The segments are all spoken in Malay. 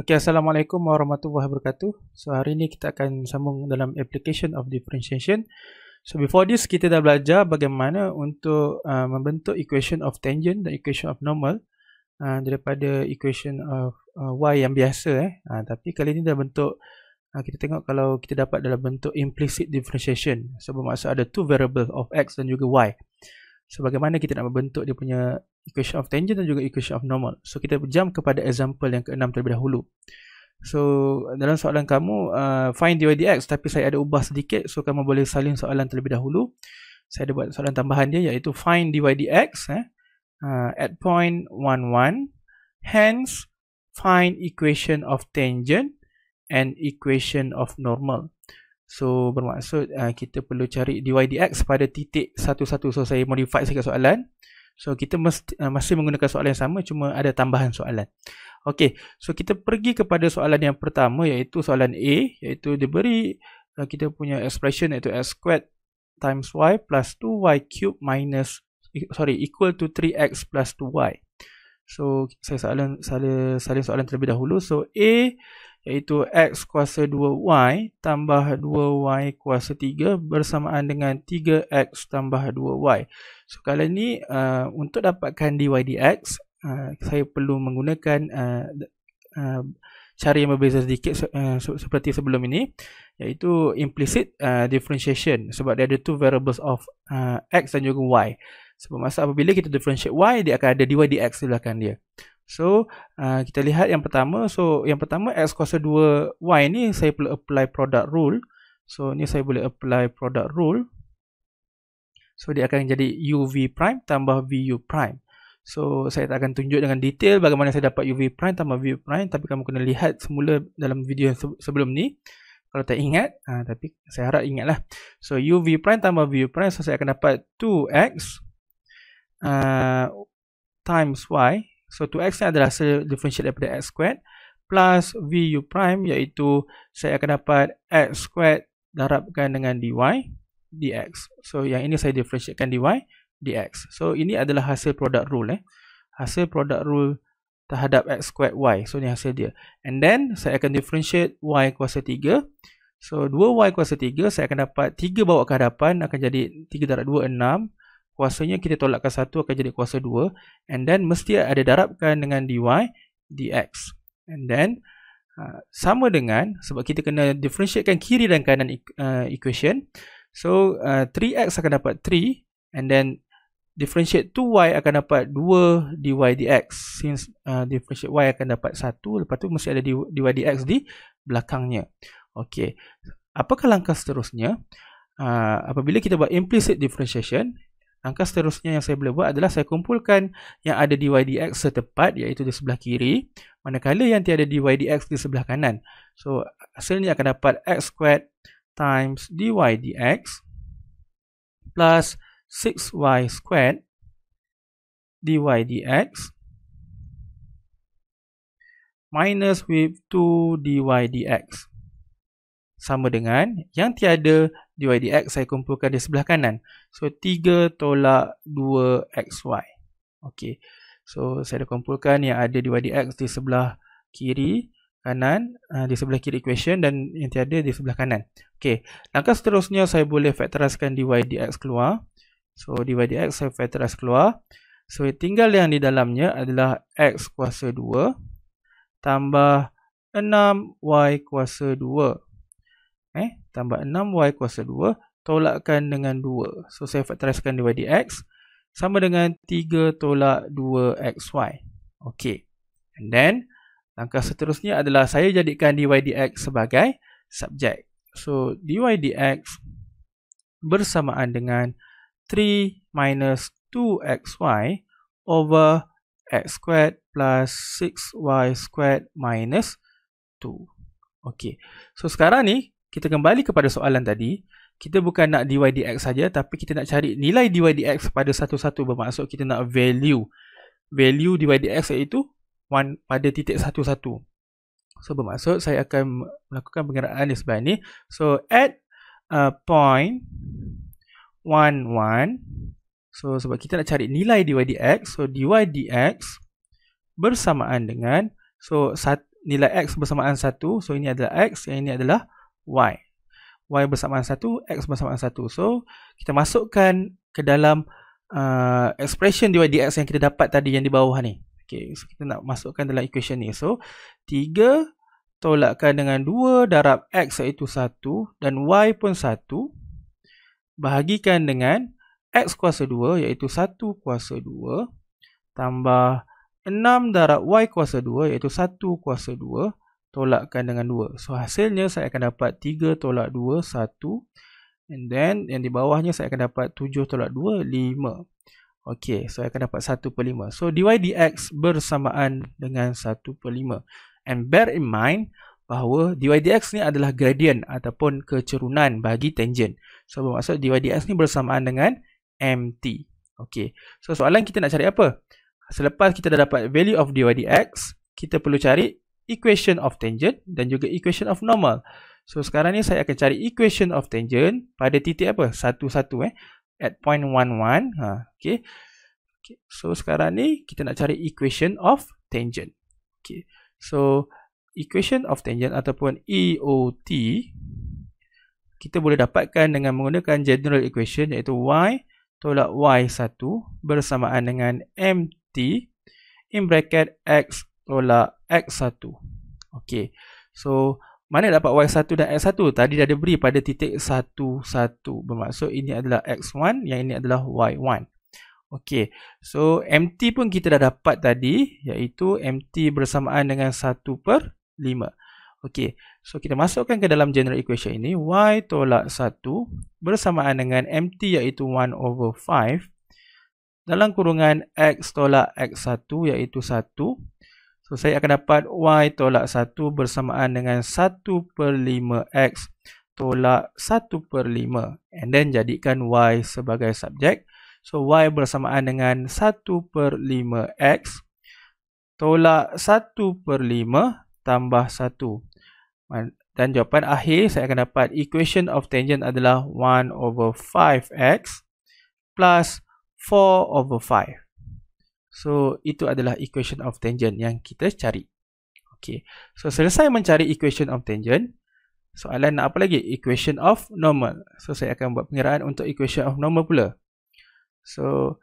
Okay, Assalamualaikum warahmatullahi wabarakatuh. So hari ni kita akan sambung dalam application of differentiation. So before this kita dah belajar bagaimana untuk uh, membentuk equation of tangent dan equation of normal uh, daripada equation of uh, y yang biasa eh. Uh, tapi kali ni dah bentuk uh, kita tengok kalau kita dapat dalam bentuk implicit differentiation. So bermaksud ada two variable of x dan juga y. So bagaimana kita nak membentuk dia punya equation of tangent dan juga equation of normal. So kita jump kepada example yang keenam terlebih dahulu. So dalam soalan kamu uh, find dy dx tapi saya ada ubah sedikit so kamu boleh salin soalan terlebih dahulu. Saya ada buat soalan tambahan dia iaitu find dy dx eh uh, at point 1 1 hence find equation of tangent and equation of normal. So bermaksud uh, kita perlu cari dy dx pada titik satu-satu So saya modify sikit soalan So kita mesti, uh, masih menggunakan soalan yang sama Cuma ada tambahan soalan Okay, so kita pergi kepada soalan yang pertama Iaitu soalan A Iaitu diberi uh, kita punya expression Iaitu x squared times y plus 2y cube minus Sorry, equal to 3x plus 2y So saya salin, salin, salin soalan terlebih dahulu So A iaitu x kuasa 2y tambah 2y kuasa 3 bersamaan dengan 3x tambah 2y. So kali ni uh, untuk dapatkan dy dx, uh, saya perlu menggunakan uh, uh, cara yang berbeza sedikit uh, seperti sebelum ini iaitu implicit uh, differentiation sebab dia ada two variables of uh, x dan juga y sebab masa apabila kita differentiate y dia akan ada dy dx di belakang dia So uh, kita lihat yang pertama So yang pertama x kuasa 2y ni saya perlu apply product rule So ni saya boleh apply product rule So dia akan jadi uv prime tambah vu prime So saya tak akan tunjuk dengan detail bagaimana saya dapat uv prime tambah vu prime Tapi kamu kena lihat semula dalam video sebelum ni Kalau tak ingat uh, tapi saya harap ingatlah So uv prime tambah vu prime so saya akan dapat 2x uh, times y So, 2x ni adalah hasil differential daripada x squared plus v u prime iaitu saya akan dapat x squared darabkan dengan dy dx. So, yang ini saya differentiatekan dy dx. So, ini adalah hasil product rule. Eh. Hasil product rule terhadap x squared y. So, ni hasil dia. And then, saya akan differentiate y kuasa 3. So, 2y kuasa 3, saya akan dapat 3 bawa ke hadapan, akan jadi 3 darab 2, 6 kuasanya kita tolakkan satu akan jadi kuasa dua and then mesti ada darabkan dengan dy dx and then uh, sama dengan sebab kita kena differentiatekan kiri dan kanan e, uh, equation so uh, 3x akan dapat 3 and then differentiate 2y akan dapat 2 dy dx since uh, differentiate y akan dapat 1 lepas tu mesti ada dy dx di belakangnya okey apakah langkah seterusnya uh, apabila kita buat implicit differentiation Angka seterusnya yang saya boleh buat adalah saya kumpulkan yang ada di YDX setepat iaitu di sebelah kiri manakala yang tiada di YDX di sebelah kanan. So hasilnya akan dapat X squared times dy dx plus 6y squared dy dx minus with 2 dy dx sama dengan yang tiada dy dx saya kumpulkan di sebelah kanan. So 3 tolak 2xy. Okey. So saya dah kumpulkan yang ada dy dx di sebelah kiri kanan uh, di sebelah kiri equation dan yang tiada di sebelah kanan. Okey. Langkah seterusnya saya boleh faktoraskan dy dx keluar. So dy dx saya faktoras keluar. So tinggal yang di dalamnya adalah x kuasa 2 tambah 6y kuasa 2. Eh, tambah 6y kuasa 2 tolakkan dengan 2. So saya factorizekan dia jadi x sama dengan 3 tolak 2xy. Okay. And then langkah seterusnya adalah saya jadikan dy dx sebagai subjek. So dy dx bersamaan dengan 3 minus 2xy over x squared plus 6y squared minus 2. Okey. So sekarang ni kita kembali kepada soalan tadi, kita bukan nak dy/dx saja tapi kita nak cari nilai dy/dx pada satu-satu bermaksud kita nak value value dydx iaitu 1 pada titik satu-satu. So bermaksud saya akan melakukan pengiraan di sebelah ni. So at a point 1 1 so sebab kita nak cari nilai dy/dx, so dy/dx bersamaan dengan so sat, nilai x bersamaan 1 so ini adalah x yang ini adalah 1 y. y bersamaan 1, x bersamaan 1. So, kita masukkan ke dalam uh, expression dy dx yang kita dapat tadi yang di bawah ni. Okay, so kita nak masukkan dalam equation ni. So, 3 tolakkan dengan 2 darab x iaitu 1 dan y pun 1 bahagikan dengan x kuasa 2 iaitu 1 kuasa 2 tambah 6 darab y kuasa 2 iaitu 1 kuasa tolakkan dengan 2. So hasilnya saya akan dapat 3 tolak 2, 1. And then yang di bawahnya saya akan dapat 7 tolak 2, 5. Okay, so saya akan dapat 1 per 5. So dy dx bersamaan dengan 1 per 5. And bear in mind bahawa dy dx ni adalah gradient ataupun kecerunan bagi tangent. So bermaksud dy dx ni bersamaan dengan mt. Okay, so soalan kita nak cari apa? Selepas kita dah dapat value of dy dx, kita perlu cari equation of tangent dan juga equation of normal. So sekarang ni saya akan cari equation of tangent pada titik apa? Satu-satu eh. At point 1-1. Ha, okay. okay. So sekarang ni kita nak cari equation of tangent. Okay. So equation of tangent ataupun EOT kita boleh dapatkan dengan menggunakan general equation iaitu Y tolak Y1 bersamaan dengan MT in bracket X tolak x1. Okey. So, mana dapat y1 dan x1? Tadi dah diberi pada titik 1, 1. Bermaksud ini adalah x1, yang ini adalah y1. Okey. So, MT pun kita dah dapat tadi, iaitu MT bersamaan dengan 1 per 5. Okey, so kita masukkan ke dalam general equation ini y tolak 1 bersamaan dengan mt iaitu 1 over 5 dalam kurungan x tolak x1 iaitu So, saya akan dapat y tolak 1 bersamaan dengan 1 per 5x tolak 1 per 5. And then, jadikan y sebagai subjek. So, y bersamaan dengan 1 per 5x tolak 1 per 5 tambah 1. Dan jawapan akhir, saya akan dapat equation of tangent adalah 1 over 5x plus 4 over 5. So, itu adalah equation of tangent yang kita cari. Okay. So, selesai mencari equation of tangent. Soalan nak apa lagi? Equation of normal. So, saya akan buat pengiraan untuk equation of normal pula. So,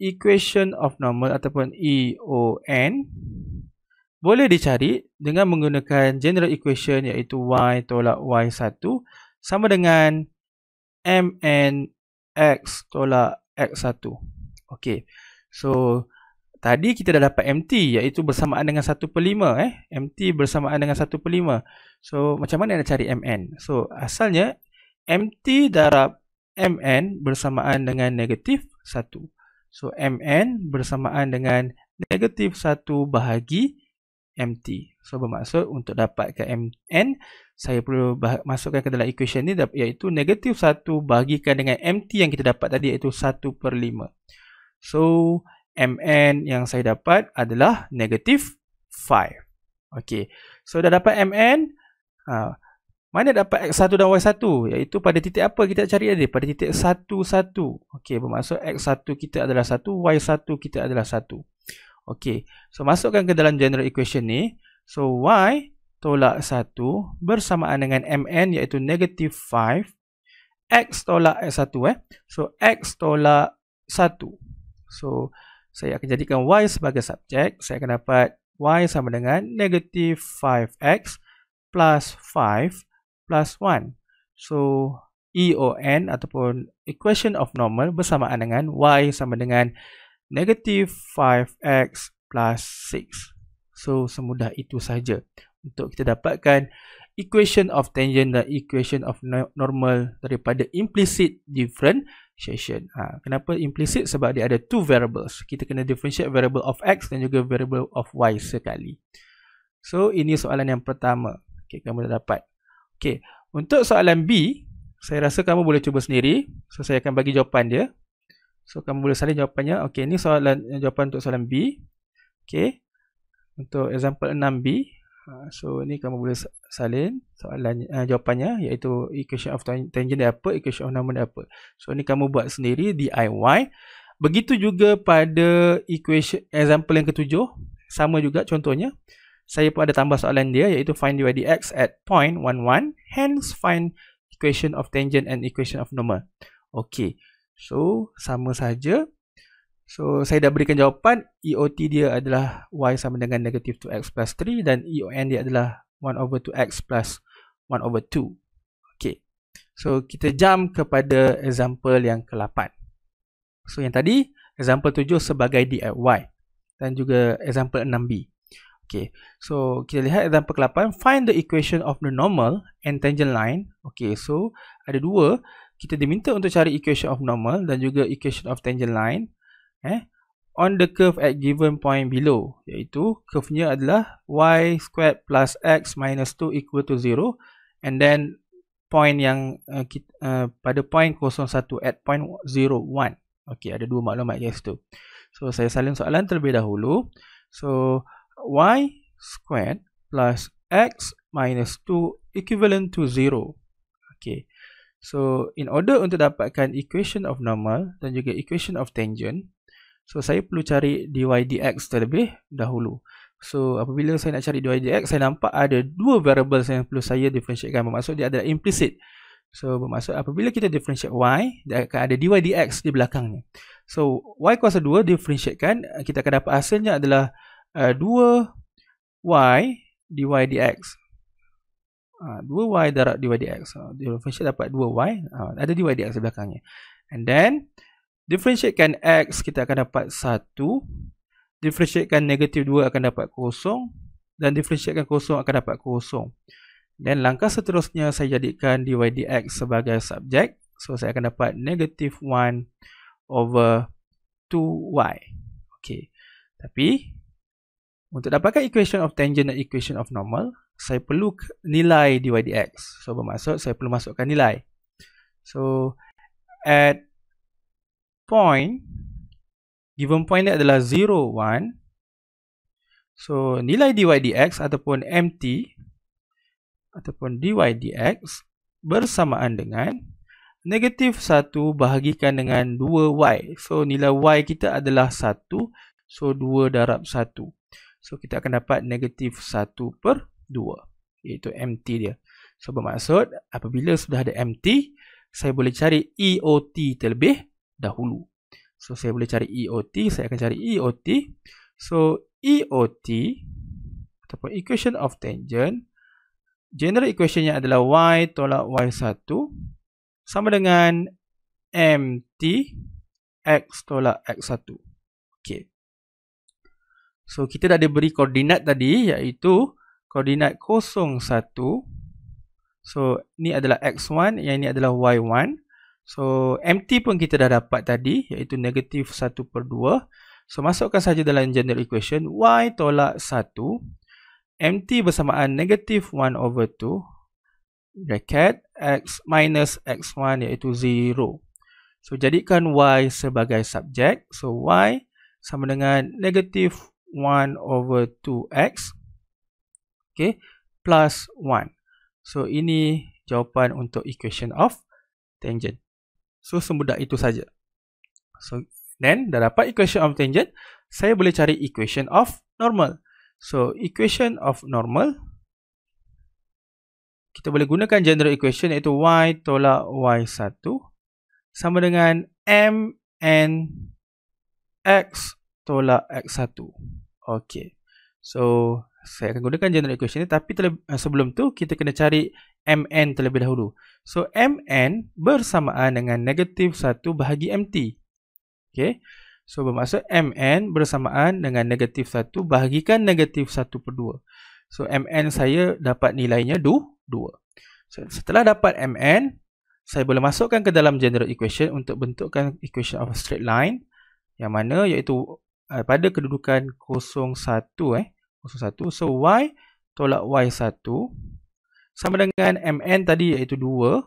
equation of normal ataupun EON boleh dicari dengan menggunakan general equation iaitu Y tolak Y1 sama dengan MN X tolak X1. Okey. So tadi kita dah dapat MT iaitu bersamaan dengan 1 per 5 eh. MT bersamaan dengan 1 per 5. So macam mana nak cari MN? So asalnya MT darab MN bersamaan dengan negatif 1. So MN bersamaan dengan negatif 1 bahagi MT. So bermaksud untuk dapatkan MN, saya perlu bah- masukkan ke dalam equation ni iaitu negatif 1 bahagikan dengan MT yang kita dapat tadi iaitu 1 per 5. So, MN yang saya dapat adalah negatif 5. Okay. So, dah dapat MN. Uh, mana dapat X1 dan Y1? Iaitu pada titik apa kita cari tadi? Pada titik 1, 1. Okay, bermaksud X1 kita adalah 1, Y1 kita adalah 1. Okay, so masukkan ke dalam general equation ni. So, Y tolak 1 bersamaan dengan MN iaitu negatif 5. X tolak X1 eh. So, X tolak So, saya akan jadikan y sebagai subjek. Saya akan dapat y sama dengan negative 5x plus 5 plus 1. So, EON ataupun equation of normal bersamaan dengan y sama dengan negative 5x plus 6. So, semudah itu sahaja untuk kita dapatkan equation of tangent dan equation of normal daripada implicit different session. Ha, kenapa implicit? Sebab dia ada two variables. Kita kena differentiate variable of x dan juga variable of y sekali. So, ini soalan yang pertama. Okay, kamu dah dapat. Okay, untuk soalan B, saya rasa kamu boleh cuba sendiri. So, saya akan bagi jawapan dia. So, kamu boleh salin jawapannya. Okay, ini soalan jawapan untuk soalan B. Okay, untuk example 6B. Ha, so, ini kamu boleh Salin soalan uh, jawapannya iaitu equation of tangent dia apa equation of normal dia apa so ni kamu buat sendiri DIY begitu juga pada equation example yang ketujuh sama juga contohnya saya pun ada tambah soalan dia iaitu find dy dx at point 11 hence find equation of tangent and equation of normal okey so sama saja So, saya dah berikan jawapan EOT dia adalah Y sama dengan negative 2X plus 3 dan EON dia adalah 1 over 2x plus 1 over 2. Okay. So, kita jump kepada example yang ke-8. So, yang tadi, example 7 sebagai DIY. Dan juga example 6b. Okay. So, kita lihat example ke-8. Find the equation of the normal and tangent line. Okay. So, ada dua. Kita diminta untuk cari equation of normal dan juga equation of tangent line. Eh on the curve at given point below iaitu curve-nya adalah y squared plus x minus 2 equal to 0 and then point yang uh, kita, uh, pada point 01 at point 01 ok ada dua maklumat yang situ so saya salin soalan terlebih dahulu so y squared plus x minus 2 equivalent to 0 ok so in order untuk dapatkan equation of normal dan juga equation of tangent So saya perlu cari dydx terlebih dahulu. So apabila saya nak cari dydx, saya nampak ada dua variables yang perlu saya differentiatekan. Bermaksud dia adalah implicit. So bermaksud apabila kita differentiate y, dia akan ada dydx di belakangnya. So y kuasa 2 differentiatekan, kita akan dapat hasilnya adalah uh, eh, 2y dy dx. Ha, uh, 2y darab dy dx. So, ha, differentiate dapat 2y, uh, ha, ada dy dx di belakangnya. And then, Differentiatekan x kita akan dapat 1. Differentiatekan negatif 2 akan dapat kosong Dan differentiatekan kosong akan dapat kosong. Dan langkah seterusnya saya jadikan dy dx sebagai subjek. So saya akan dapat negatif 1 over 2y. Okay. Tapi untuk dapatkan equation of tangent dan equation of normal. Saya perlu nilai dy dx. So bermaksud saya perlu masukkan nilai. So at point given point dia adalah 0 1 so nilai dy dx ataupun mt ataupun dy dx bersamaan dengan negatif 1 bahagikan dengan 2y so nilai y kita adalah 1 so 2 darab 1 so kita akan dapat negatif 1 per 2 iaitu mt dia so bermaksud apabila sudah ada mt saya boleh cari EOT terlebih dahulu. So saya boleh cari EOT, saya akan cari EOT. So EOT ataupun equation of tangent general equationnya adalah y tolak y1 sama dengan mt x tolak x1. Okay, So kita dah diberi koordinat tadi iaitu koordinat 0 1 So ni adalah x1 yang ini adalah y1. So MT pun kita dah dapat tadi iaitu negatif 1 per 2. So masukkan saja dalam general equation Y tolak 1 MT bersamaan negatif 1 over 2 bracket X minus X1 iaitu 0. So jadikan Y sebagai subjek. So Y sama dengan negatif 1 over 2X okay, plus 1. So ini jawapan untuk equation of tangent. So semudah itu saja. So then dah dapat equation of tangent, saya boleh cari equation of normal. So equation of normal kita boleh gunakan general equation iaitu y tolak y1 sama dengan m n x tolak x1. Okay. So saya akan gunakan general equation ni tapi terlebih, sebelum tu kita kena cari mn terlebih dahulu. So MN bersamaan dengan negatif 1 bahagi MT. Okay. So bermaksud MN bersamaan dengan negatif 1 bahagikan negatif 1 per 2. So MN saya dapat nilainya 2. So, setelah dapat MN, saya boleh masukkan ke dalam general equation untuk bentukkan equation of a straight line yang mana iaitu eh, pada kedudukan 0, 1 eh. 0, 1. So y tolak y sama dengan MN tadi iaitu 2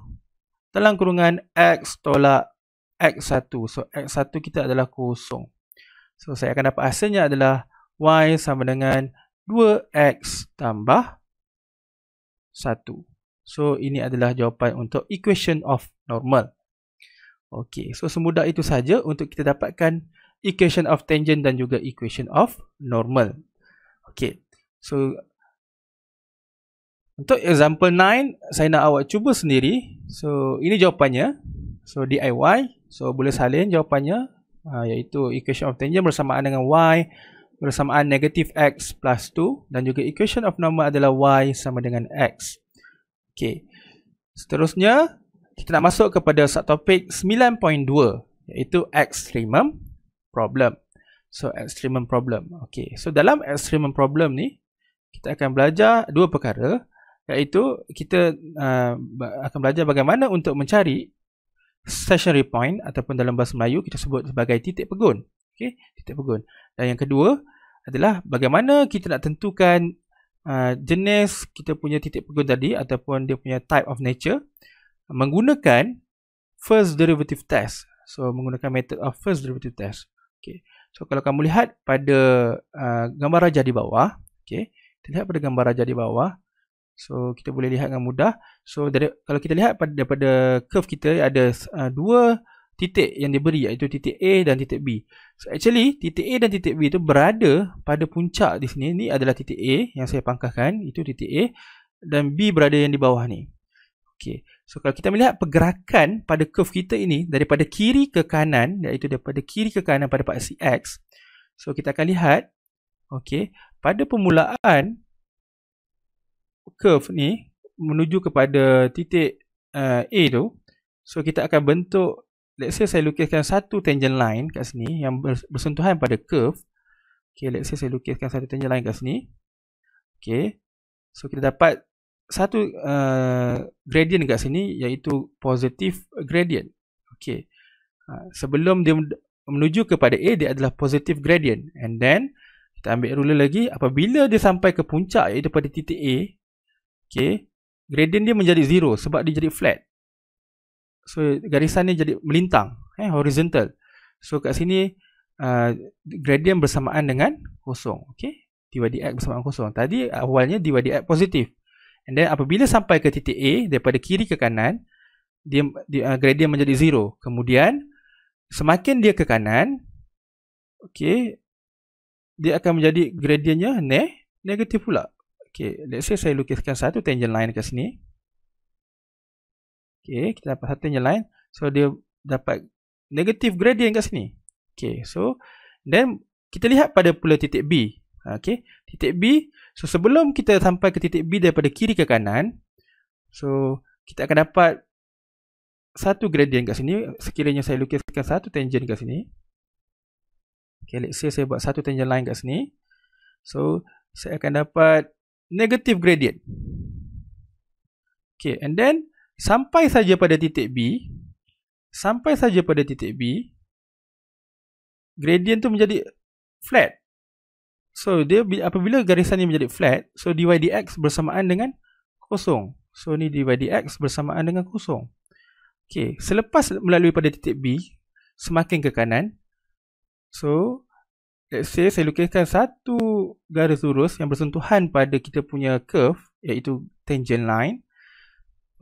dalam kurungan X tolak X1. So X1 kita adalah kosong. So saya akan dapat hasilnya adalah Y sama dengan 2X tambah 1. So ini adalah jawapan untuk equation of normal. Okey, so semudah itu saja untuk kita dapatkan equation of tangent dan juga equation of normal. Okey. So untuk example 9, saya nak awak cuba sendiri. So, ini jawapannya. So, DIY. So, boleh salin jawapannya. Uh, iaitu equation of tangent bersamaan dengan y bersamaan negatif x plus 2. Dan juga equation of normal adalah y sama dengan x. Okay. Seterusnya, kita nak masuk kepada subtopik 9.2. Iaitu extremum problem. So, extremum problem. Okay. So, dalam extremum problem ni, kita akan belajar dua perkara iaitu kita uh, akan belajar bagaimana untuk mencari stationary point ataupun dalam bahasa Melayu kita sebut sebagai titik pegun. Okey, titik pegun. Dan yang kedua adalah bagaimana kita nak tentukan uh, jenis kita punya titik pegun tadi ataupun dia punya type of nature menggunakan first derivative test. So menggunakan method of first derivative test. Okey. So kalau kamu lihat pada uh, gambar rajah di bawah, okey. Kita lihat pada gambar rajah di bawah. So kita boleh lihat dengan mudah. So dari, kalau kita lihat pada daripada curve kita ada uh, dua titik yang diberi iaitu titik A dan titik B. So actually titik A dan titik B itu berada pada puncak di sini. Ini adalah titik A yang saya pangkahkan. Itu titik A dan B berada yang di bawah ni. Okay. So kalau kita melihat pergerakan pada curve kita ini daripada kiri ke kanan iaitu daripada kiri ke kanan pada paksi X. So kita akan lihat okey pada permulaan curve ni menuju kepada titik uh, A tu so kita akan bentuk let's say saya lukiskan satu tangent line kat sini yang bersentuhan pada curve okay let's say saya lukiskan satu tangent line kat sini okay so kita dapat satu uh, gradient kat sini iaitu positif gradient okay uh, sebelum dia menuju kepada A dia adalah positif gradient and then kita ambil ruler lagi apabila dia sampai ke puncak iaitu pada titik A Okay. Gradient dia menjadi zero sebab dia jadi flat. So, garisan ni jadi melintang. Eh, horizontal. So, kat sini, uh, gradient bersamaan dengan kosong. Okay. DYDX bersamaan kosong. Tadi awalnya DYDX positif. And then apabila sampai ke titik A, daripada kiri ke kanan, dia, dia uh, gradient menjadi zero. Kemudian, semakin dia ke kanan, okay, dia akan menjadi gradientnya ne negatif pula. Okey, let's say saya lukiskan satu tangent line kat sini. Okey, kita dapat satu tangent line. So dia dapat negative gradient kat sini. Okey, so then kita lihat pada pula titik B. Ha, okey, titik B. So sebelum kita sampai ke titik B daripada kiri ke kanan, so kita akan dapat satu gradient kat sini sekiranya saya lukiskan satu tangent kat sini. Okey, let's say saya buat satu tangent line kat sini. So saya akan dapat negative gradient. Okay, and then sampai saja pada titik B, sampai saja pada titik B, gradient tu menjadi flat. So dia apabila garisan ini menjadi flat, so dy dx bersamaan dengan kosong. So ni dy dx bersamaan dengan kosong. Okay, selepas melalui pada titik B, semakin ke kanan, so let's eh, say saya lukiskan satu garis lurus yang bersentuhan pada kita punya curve iaitu tangent line.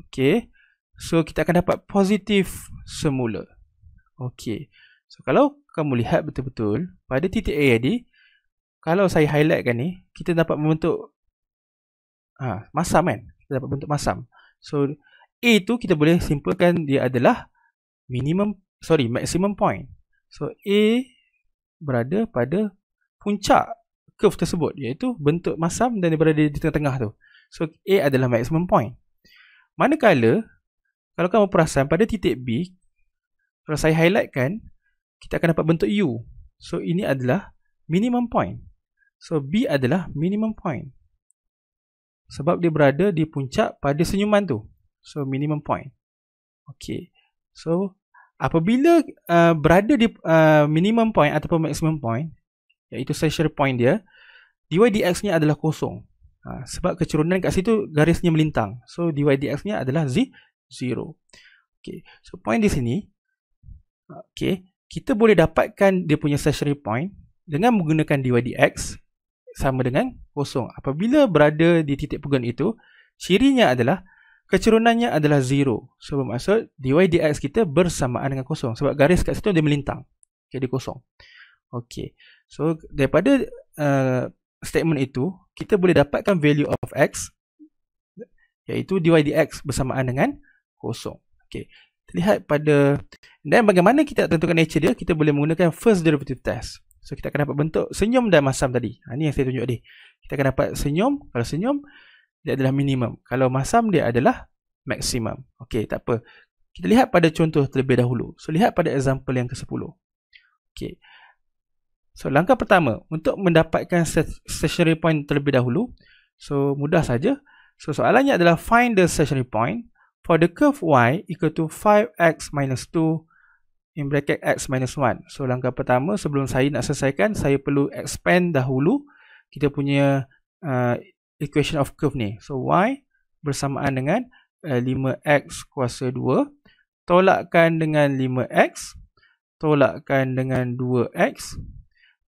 Okay. So kita akan dapat positif semula. Okay. So kalau kamu lihat betul-betul pada titik A tadi kalau saya highlightkan ni kita dapat membentuk ha, masam kan? Kita dapat bentuk masam. So A tu kita boleh simpulkan dia adalah minimum sorry maximum point. So A berada pada puncak curve tersebut iaitu bentuk masam dan dia berada di tengah-tengah tu. So A adalah maximum point. Manakala kalau kamu perasan pada titik B kalau saya kan? kita akan dapat bentuk U. So ini adalah minimum point. So B adalah minimum point. Sebab dia berada di puncak pada senyuman tu. So minimum point. Okay. So apabila uh, berada di uh, minimum point ataupun maximum point iaitu saturation point dia dy dx nya adalah kosong uh, sebab kecerunan kat situ garisnya melintang so dy dx nya adalah z 0. okey so point di sini okey kita boleh dapatkan dia punya saturation point dengan menggunakan dy dx sama dengan kosong apabila berada di titik pegun itu cirinya adalah kecerunannya adalah 0. So bermaksud dy dx kita bersamaan dengan kosong sebab garis kat situ dia melintang. Okey dia kosong. Okey. So daripada uh, statement itu kita boleh dapatkan value of x iaitu dy dx bersamaan dengan kosong. Okey. Lihat pada dan bagaimana kita tentukan nature dia kita boleh menggunakan first derivative test. So kita akan dapat bentuk senyum dan masam tadi. Ha, ini yang saya tunjuk tadi. Kita akan dapat senyum. Kalau senyum, dia adalah minimum. Kalau masam dia adalah maksimum. Okey, tak apa. Kita lihat pada contoh terlebih dahulu. So, lihat pada example yang ke-10. Okey. So, langkah pertama untuk mendapatkan stationary point terlebih dahulu. So, mudah saja. So, soalannya adalah find the stationary point for the curve y equal to 5x minus 2 in bracket x minus 1. So, langkah pertama sebelum saya nak selesaikan, saya perlu expand dahulu kita punya uh, equation of curve ni. So y bersamaan dengan uh, eh, 5x kuasa 2 tolakkan dengan 5x tolakkan dengan 2x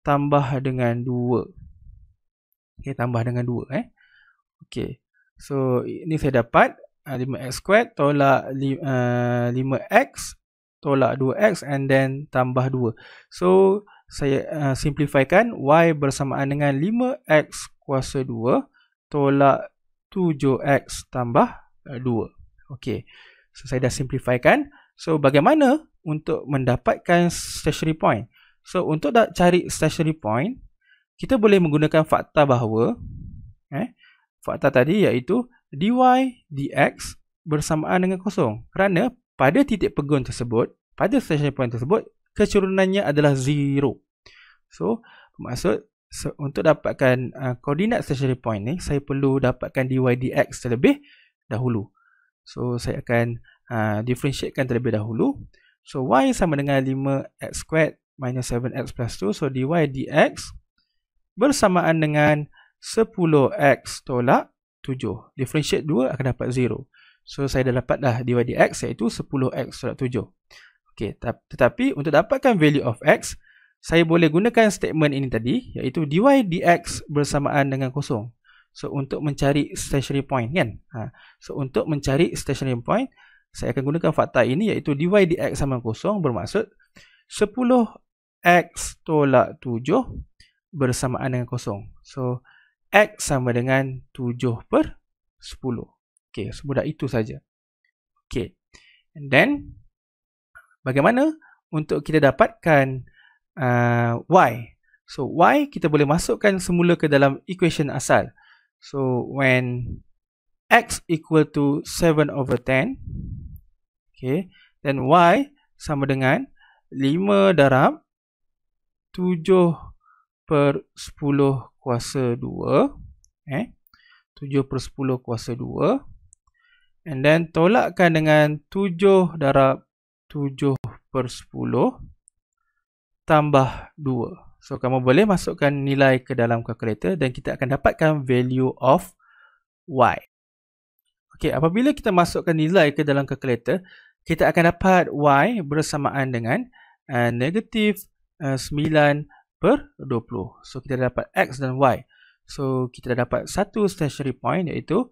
tambah dengan 2. Okey tambah dengan 2 eh. Okey. So ini saya dapat uh, eh, 5x squared tolak li, uh, eh, 5x tolak 2x and then tambah 2. So saya uh, simplifikan y bersamaan dengan 5x kuasa 2 tolak 7x tambah 2. Eh, Okey. So, saya dah simplifikan. So, bagaimana untuk mendapatkan stationary point? So, untuk nak cari stationary point, kita boleh menggunakan fakta bahawa eh, fakta tadi iaitu dy dx bersamaan dengan kosong. Kerana pada titik pegun tersebut, pada stationary point tersebut, kecurunannya adalah 0. So, maksud So, untuk dapatkan koordinat uh, stationary point ni, saya perlu dapatkan dy dx terlebih dahulu. So, saya akan uh, differentiatekan terlebih dahulu. So, y sama dengan 5x squared minus 7x plus 2. So, dy dx bersamaan dengan 10x tolak 7. Differentiate 2 akan dapat 0. So, saya dah dapat dah dy dx iaitu 10x tolak 7. Okay, tetapi untuk dapatkan value of x, saya boleh gunakan statement ini tadi iaitu dy dx bersamaan dengan kosong. So untuk mencari stationary point kan. Ha. So untuk mencari stationary point saya akan gunakan fakta ini iaitu dy dx sama dengan kosong bermaksud 10x tolak 7 bersamaan dengan kosong. So x sama dengan 7 per 10. Okey, semudah itu saja. Okey. And then bagaimana untuk kita dapatkan uh, y. So y kita boleh masukkan semula ke dalam equation asal. So when x equal to 7 over 10, okay, then y sama dengan 5 darab 7 per 10 kuasa 2, eh, 7 per 10 kuasa 2, and then tolakkan dengan 7 darab 7 per 10, tambah 2. So, kamu boleh masukkan nilai ke dalam kalkulator dan kita akan dapatkan value of y. Okey, apabila kita masukkan nilai ke dalam kalkulator, kita akan dapat y bersamaan dengan uh, negatif uh, 9 per 20. So, kita dapat x dan y. So, kita dapat satu stationary point iaitu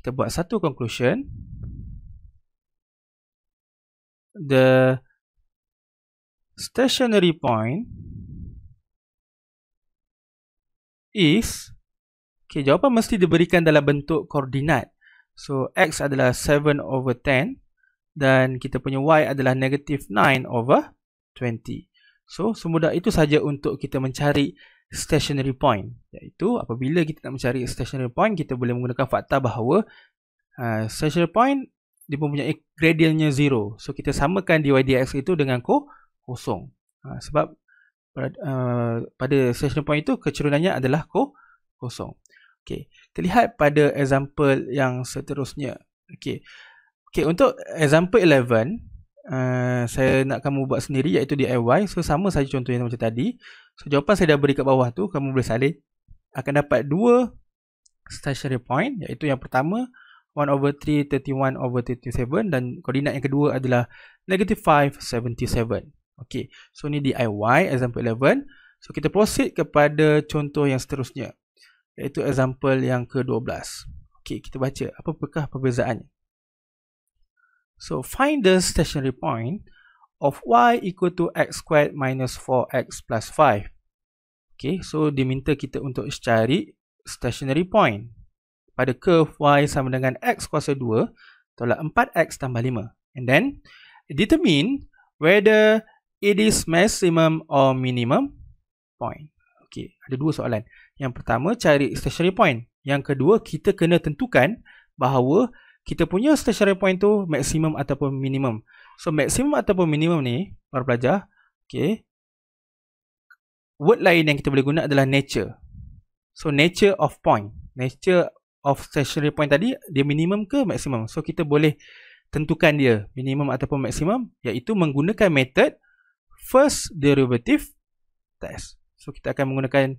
kita buat satu conclusion. The stationary point is okay, jawapan mesti diberikan dalam bentuk koordinat so x adalah 7 over 10 dan kita punya y adalah negative 9 over 20 so semudah itu saja untuk kita mencari stationary point iaitu apabila kita nak mencari stationary point kita boleh menggunakan fakta bahawa uh, stationary point dia mempunyai gradientnya 0 so kita samakan dy dx itu dengan koordinat kosong ha, sebab pada, uh, eh, pada session point itu kecerunannya adalah ko kosong okey kita lihat pada example yang seterusnya okey okey untuk example 11 Uh, eh, saya nak kamu buat sendiri iaitu DIY so sama saja contohnya macam tadi so jawapan saya dah beri kat bawah tu kamu boleh salin akan dapat dua stationary point iaitu yang pertama 1 over 3 31 over 37 dan koordinat yang kedua adalah negative 5 77 Okey, so ni DIY, example 11. So kita proceed kepada contoh yang seterusnya. Iaitu example yang ke-12. Okey, kita baca. Apakah perbezaannya? So, find the stationary point of y equal to x squared minus 4x plus 5. Okey, so diminta kita untuk cari stationary point pada curve y sama dengan x kuasa 2 tolak 4x tambah 5. And then, determine whether It is maximum or minimum point. Okey, ada dua soalan. Yang pertama cari stationary point. Yang kedua kita kena tentukan bahawa kita punya stationary point tu maximum ataupun minimum. So maximum ataupun minimum ni para pelajar, okey. Word lain yang kita boleh guna adalah nature. So nature of point. Nature of stationary point tadi dia minimum ke maximum. So kita boleh tentukan dia minimum ataupun maximum iaitu menggunakan method first derivative test. So kita akan menggunakan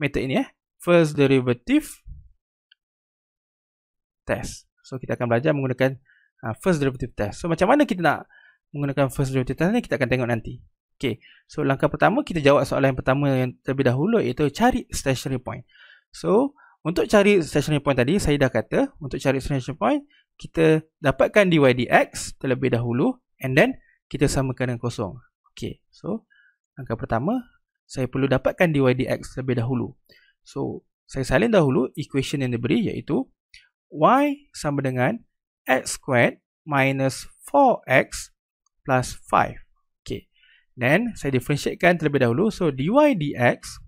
method ini eh. First derivative test. So kita akan belajar menggunakan uh, first derivative test. So macam mana kita nak menggunakan first derivative test ni kita akan tengok nanti. Okay. So langkah pertama kita jawab soalan yang pertama yang terlebih dahulu iaitu cari stationary point. So untuk cari stationary point tadi saya dah kata untuk cari stationary point kita dapatkan dy dx terlebih dahulu and then kita samakan dengan kosong. Okay, so langkah pertama saya perlu dapatkan dy dx lebih dahulu. So saya salin dahulu equation yang diberi iaitu y sama dengan x squared minus 4x plus 5. Okay, then saya differentiatekan terlebih dahulu. So dy dx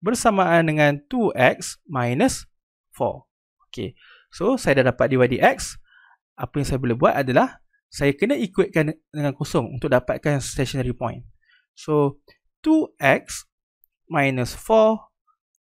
bersamaan dengan 2x minus 4. Okay, so saya dah dapat dy dx. Apa yang saya boleh buat adalah saya kena equatekan dengan kosong untuk dapatkan stationary point. So, 2x minus 4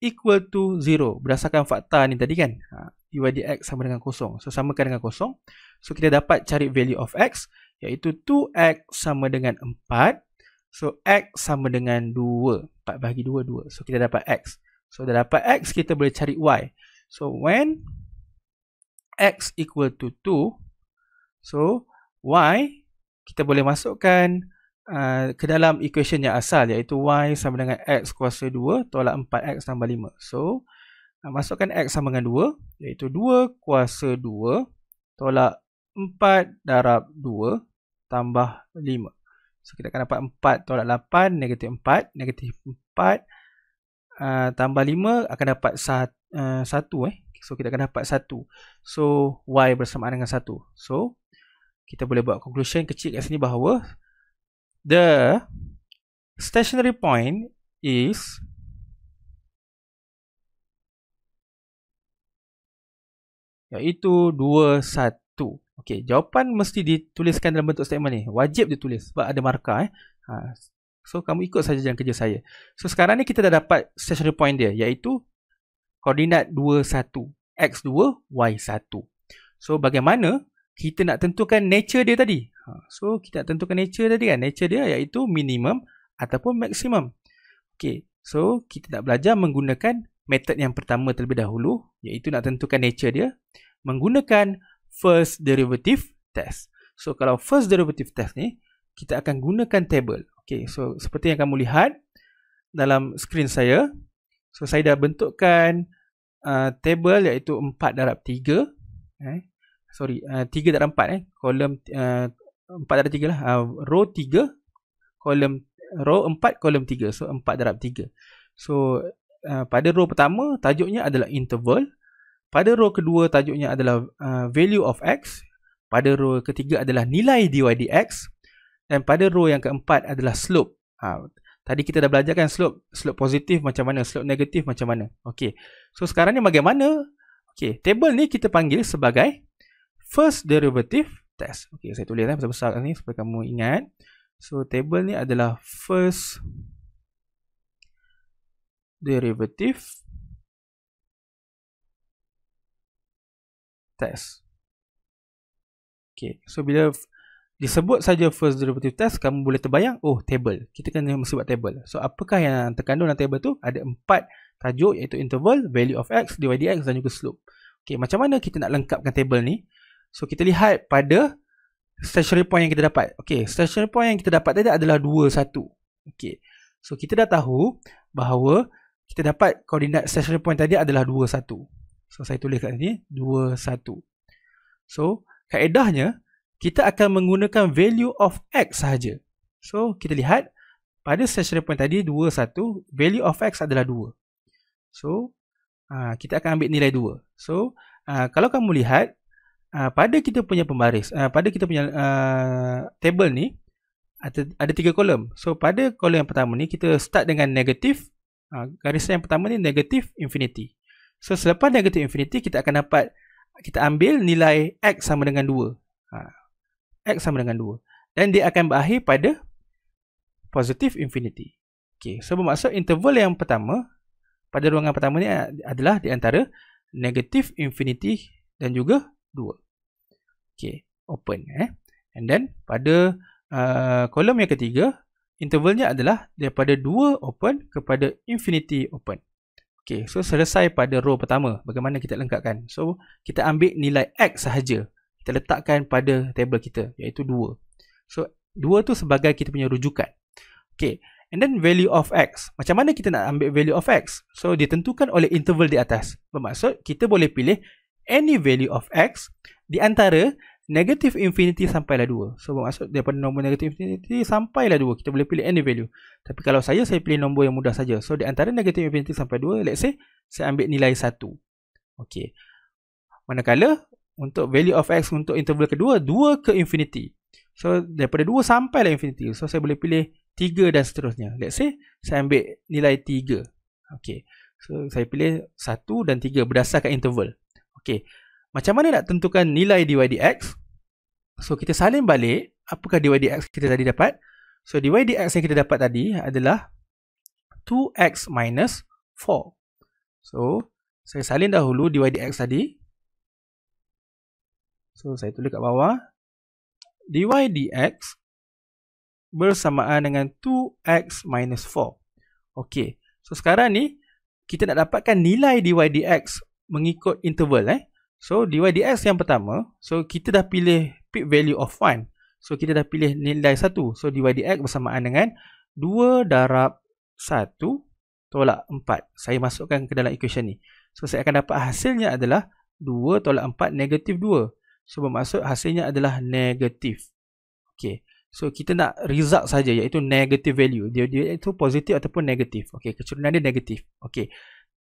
equal to 0 berdasarkan fakta ni tadi kan. Ha, dy dx sama dengan kosong. So, samakan dengan kosong. So, kita dapat cari value of x iaitu 2x sama dengan 4. So, x sama dengan 2. 4 bahagi 2, 2. So, kita dapat x. So, dah dapat x, kita boleh cari y. So, when x equal to 2, so, y kita boleh masukkan uh, ke dalam equation yang asal iaitu y sama dengan x kuasa 2 tolak 4x tambah 5. So uh, masukkan x sama dengan 2 iaitu 2 kuasa 2 tolak 4 darab 2 tambah 5. So kita akan dapat 4 tolak 8 negatif 4 negatif 4 uh, tambah 5 akan dapat 1 uh, eh. So kita akan dapat 1. So y bersamaan dengan 1. So kita boleh buat conclusion kecil kat sini bahawa the stationary point is iaitu 2 1. Okey, jawapan mesti dituliskan dalam bentuk statement ni. Wajib ditulis sebab ada markah eh. Ha. So kamu ikut saja jalan kerja saya. So sekarang ni kita dah dapat stationary point dia iaitu koordinat 2 1 x2 y1. So bagaimana kita nak tentukan nature dia tadi. Ha, so kita nak tentukan nature tadi kan. Nature dia iaitu minimum ataupun maksimum. Okay. So kita nak belajar menggunakan method yang pertama terlebih dahulu iaitu nak tentukan nature dia menggunakan first derivative test. So kalau first derivative test ni kita akan gunakan table. Okay. So seperti yang kamu lihat dalam skrin saya. So saya dah bentukkan uh, table iaitu 4 darab 3. Okay. Eh, sorry, uh, tiga uh, darab empat eh, kolom uh, empat uh, darab tiga lah, uh, row tiga, kolom row empat, kolom tiga, so empat darab tiga. So uh, pada row pertama tajuknya adalah interval, pada row kedua tajuknya adalah uh, value of x, pada row ketiga adalah nilai dy dx, dan pada row yang keempat adalah slope. Uh, Tadi kita dah belajar kan slope slope positif macam mana, slope negatif macam mana. Okey. So sekarang ni bagaimana? Okey, table ni kita panggil sebagai first derivative test. Okey, saya tulislah eh, besar-besar ni supaya kamu ingat. So table ni adalah first derivative test. Okey, so bila disebut saja first derivative test, kamu boleh terbayang, oh table. Kita kena mesti buat table. So apakah yang terkandung dalam table tu? Ada empat tajuk iaitu interval, value of x, dy dx dan juga slope. Okey, macam mana kita nak lengkapkan table ni? So kita lihat pada stationary point yang kita dapat. Okay, stationary point yang kita dapat tadi adalah 2, 1. Okay, so kita dah tahu bahawa kita dapat koordinat stationary point tadi adalah 2, 1. So saya tulis kat sini, 2, 1. So kaedahnya, kita akan menggunakan value of x sahaja. So kita lihat pada stationary point tadi 2, 1, value of x adalah 2. So ah, kita akan ambil nilai 2. So ah, kalau kamu lihat, Ah, pada kita punya pembaris, uh, pada kita punya uh, table ni ada, ada tiga kolom. So pada kolom yang pertama ni kita start dengan negatif uh, garis yang pertama ni negatif infinity. So selepas negatif infinity kita akan dapat kita ambil nilai x sama dengan 2. Uh, x sama dengan 2. Dan dia akan berakhir pada positif infinity. Okay. So bermaksud interval yang pertama pada ruangan pertama ni adalah di antara negatif infinity dan juga okay, open eh. and then pada uh, kolom yang ketiga intervalnya adalah daripada 2 open kepada infinity open Okay, so selesai pada row pertama. Bagaimana kita lengkapkan? So, kita ambil nilai X sahaja. Kita letakkan pada table kita, iaitu 2. So, 2 tu sebagai kita punya rujukan. Okay, and then value of X. Macam mana kita nak ambil value of X? So, ditentukan oleh interval di atas. Bermaksud, kita boleh pilih any value of x di antara negative infinity sampai sampailah 2. So maksud daripada nombor negative infinity sampai sampailah 2. Kita boleh pilih any value. Tapi kalau saya, saya pilih nombor yang mudah saja. So di antara negative infinity sampai 2, let's say saya ambil nilai 1. Okay. Manakala untuk value of x untuk interval kedua, 2 ke infinity. So daripada 2 sampailah infinity. So saya boleh pilih 3 dan seterusnya. Let's say saya ambil nilai 3. Okay. So saya pilih 1 dan 3 berdasarkan interval. Okey. Macam mana nak tentukan nilai dydx? So kita salin balik apakah dydx kita tadi dapat? So dydx yang kita dapat tadi adalah 2x minus 4. So saya salin dahulu dydx tadi. So saya tulis kat bawah dydx bersamaan dengan 2x minus 4. Okey. So sekarang ni kita nak dapatkan nilai dydx mengikut interval eh. So dy dx yang pertama, so kita dah pilih peak value of 1. So kita dah pilih nilai 1. So dy dx bersamaan dengan 2 darab 1 tolak 4. Saya masukkan ke dalam equation ni. So saya akan dapat hasilnya adalah 2 tolak 4 negatif 2. So bermaksud hasilnya adalah negatif. Okay. So kita nak result saja iaitu negative value. Dia dia itu positif ataupun negatif. Okay. Kecerunan dia negatif. Okay.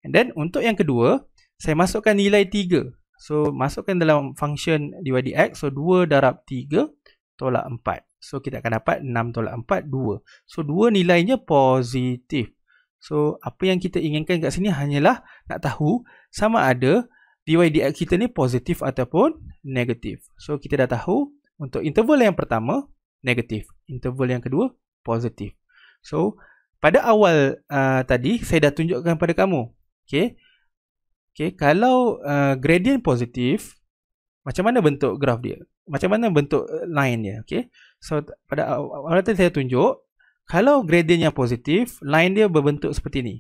And then untuk yang kedua, saya masukkan nilai 3. So, masukkan dalam function dydx. So, 2 darab 3 tolak 4. So, kita akan dapat 6 tolak 4, 2. So, 2 nilainya positif. So, apa yang kita inginkan kat sini hanyalah nak tahu sama ada dydx kita ni positif ataupun negatif. So, kita dah tahu untuk interval yang pertama, negatif. Interval yang kedua, positif. So, pada awal uh, tadi, saya dah tunjukkan pada kamu. Okay. Okay, kalau uh, gradient positif, macam mana bentuk graf dia? Macam mana bentuk uh, line dia? Okay, so pada awal tadi saya tunjuk, kalau gradient yang positif, line dia berbentuk seperti ni.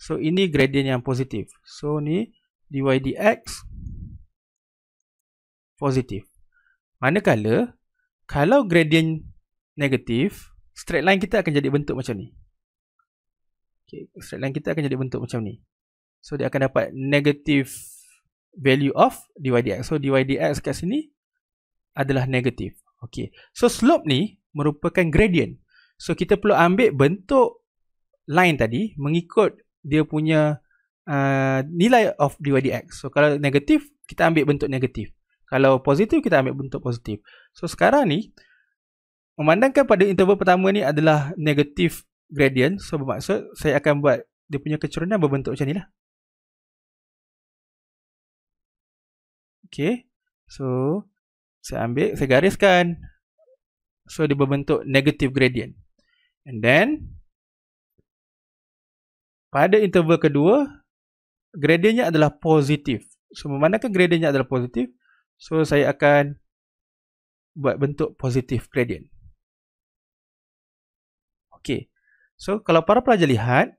So, ini gradient yang positif. So, ni dy dx positif. Manakala, kalau gradient negatif, straight line kita akan jadi bentuk macam ni. Okay, straight line kita akan jadi bentuk macam ni. So dia akan dapat negative value of dy/dx. dydx. So dx kat sini adalah negative. Okey. So slope ni merupakan gradient. So kita perlu ambil bentuk line tadi mengikut dia punya uh, nilai of dy/dx. So kalau negative, kita ambil bentuk negatif. Kalau positif, kita ambil bentuk positif. So sekarang ni, memandangkan pada interval pertama ni adalah negative gradient. So bermaksud saya akan buat dia punya kecerunan berbentuk macam ni lah. Okay. So, saya ambil, saya gariskan. So, dia berbentuk negative gradient. And then, pada interval kedua, gradientnya adalah positif. So, memandangkan gradientnya adalah positif, so saya akan buat bentuk positif gradient. Okay. So, kalau para pelajar lihat,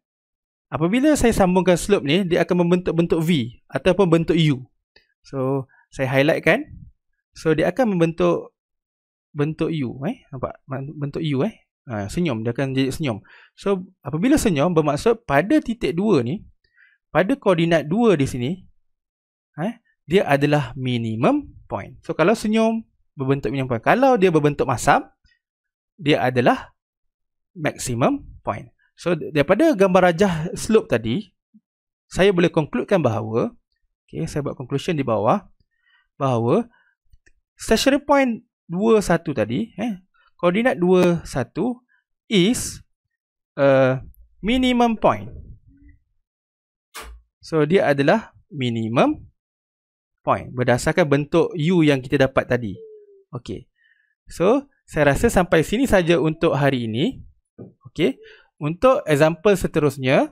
apabila saya sambungkan slope ni, dia akan membentuk bentuk V ataupun bentuk U. So, saya highlightkan so dia akan membentuk bentuk U eh nampak bentuk U eh ha, senyum dia akan jadi senyum so apabila senyum bermaksud pada titik 2 ni pada koordinat 2 di sini eh dia adalah minimum point so kalau senyum berbentuk minimum point kalau dia berbentuk masam dia adalah maximum point so daripada gambar rajah slope tadi saya boleh konkludkan bahawa okey saya buat conclusion di bawah bahawa stationary point 21 tadi eh koordinat 21 is a minimum point so dia adalah minimum point berdasarkan bentuk u yang kita dapat tadi okey so saya rasa sampai sini saja untuk hari ini okey untuk example seterusnya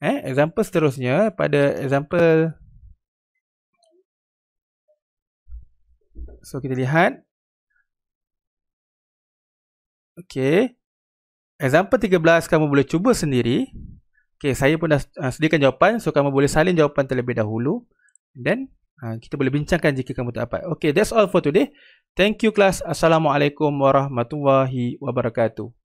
eh example seterusnya pada example So kita lihat. Okay. Example 13 kamu boleh cuba sendiri. Okay saya pun dah uh, sediakan jawapan. So kamu boleh salin jawapan terlebih dahulu. Then uh, kita boleh bincangkan jika kamu tak dapat. Okay that's all for today. Thank you class. Assalamualaikum warahmatullahi wabarakatuh.